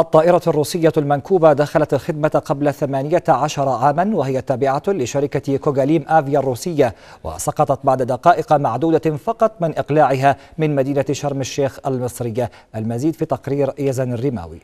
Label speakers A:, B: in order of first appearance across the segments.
A: الطائرة الروسية المنكوبة دخلت الخدمة قبل 18 عاما وهي تابعة لشركة كوغاليم آفيا الروسية وسقطت بعد دقائق معدودة فقط من إقلاعها من مدينة شرم الشيخ المصرية المزيد في تقرير يزن الرماوي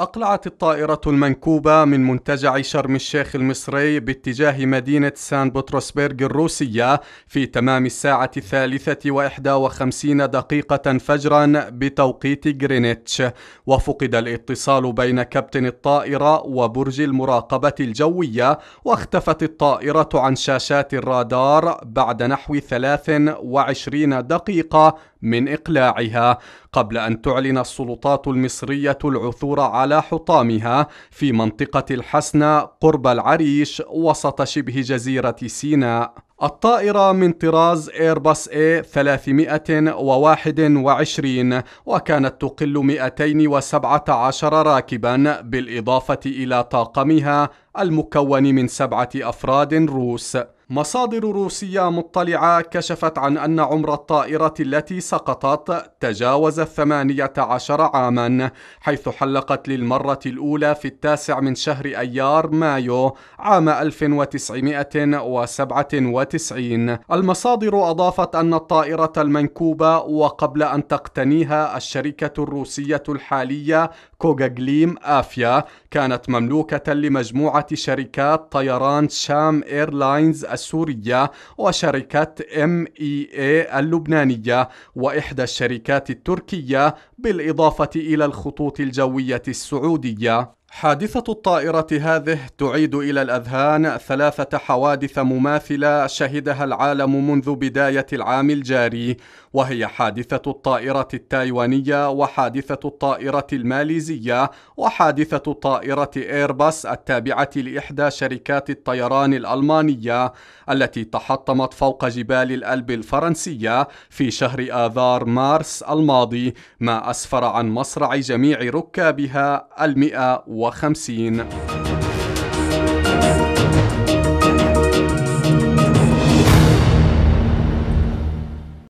B: أقلعت الطائرة المنكوبة من منتجع شرم الشيخ المصري باتجاه مدينة سان بطرسبرغ الروسية في تمام الساعة الثالثة وإحدى وخمسين دقيقة فجرا بتوقيت غرينتش وفقد الاتصال بين كابتن الطائرة وبرج المراقبة الجوية واختفت الطائرة عن شاشات الرادار بعد نحو ثلاث وعشرين دقيقة من إقلاعها قبل أن تعلن السلطات المصرية العثور على حطامها في منطقة الحسنة قرب العريش وسط شبه جزيرة سيناء الطائرة من طراز ايرباص A 321 وكانت تقل 217 راكبا بالإضافة إلى طاقمها المكون من سبعة أفراد روس مصادر روسية مطلعة كشفت عن أن عمر الطائرة التي سقطت تجاوز الثمانية عشر عاما حيث حلقت للمرة الأولى في التاسع من شهر أيار مايو عام 1997 المصادر أضافت أن الطائرة المنكوبة وقبل أن تقتنيها الشركة الروسية الحالية كوغاغليم آفيا كانت مملوكة لمجموعة شركات طيران شام إيرلاينز السورية وشركة ام اي اي اللبنانية وإحدى الشركات التركية بالإضافة إلى الخطوط الجوية السعودية حادثة الطائرة هذه تعيد إلى الأذهان ثلاثة حوادث مماثلة شهدها العالم منذ بداية العام الجاري، وهي حادثة الطائرة التايوانية وحادثة الطائرة الماليزية وحادثة الطائرة إيرباس التابعة لإحدى شركات الطيران الألمانية التي تحطمت فوق جبال الألب الفرنسية في شهر آذار مارس الماضي، ما أسفر عن مصرع جميع ركابها المئة وخمسين